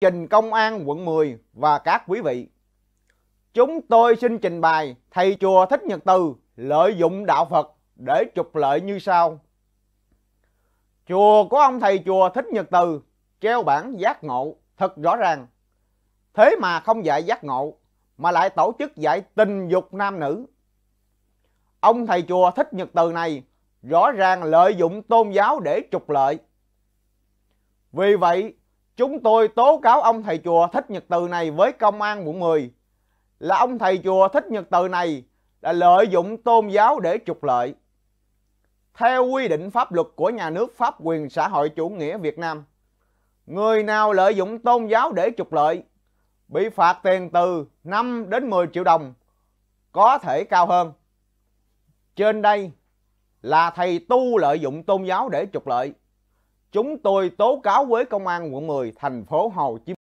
trình công an quận 10 và các quý vị. Chúng tôi xin trình bày thầy chùa Thích Nhật Từ lợi dụng đạo Phật để trục lợi như sau. Chùa của ông thầy chùa Thích Nhật Từ treo bản giác ngộ thật rõ ràng. Thế mà không dạy giác ngộ mà lại tổ chức dạy tình dục nam nữ. Ông thầy chùa Thích Nhật Từ này rõ ràng lợi dụng tôn giáo để trục lợi. Vì vậy, Chúng tôi tố cáo ông thầy chùa Thích Nhật Từ này với công an quận 10 là ông thầy chùa Thích Nhật Từ này đã lợi dụng tôn giáo để trục lợi. Theo quy định pháp luật của nhà nước pháp quyền xã hội chủ nghĩa Việt Nam, người nào lợi dụng tôn giáo để trục lợi bị phạt tiền từ 5 đến 10 triệu đồng, có thể cao hơn. Trên đây là thầy tu lợi dụng tôn giáo để trục lợi. Chúng tôi tố cáo với công an quận 10 thành phố Hồ Chí Minh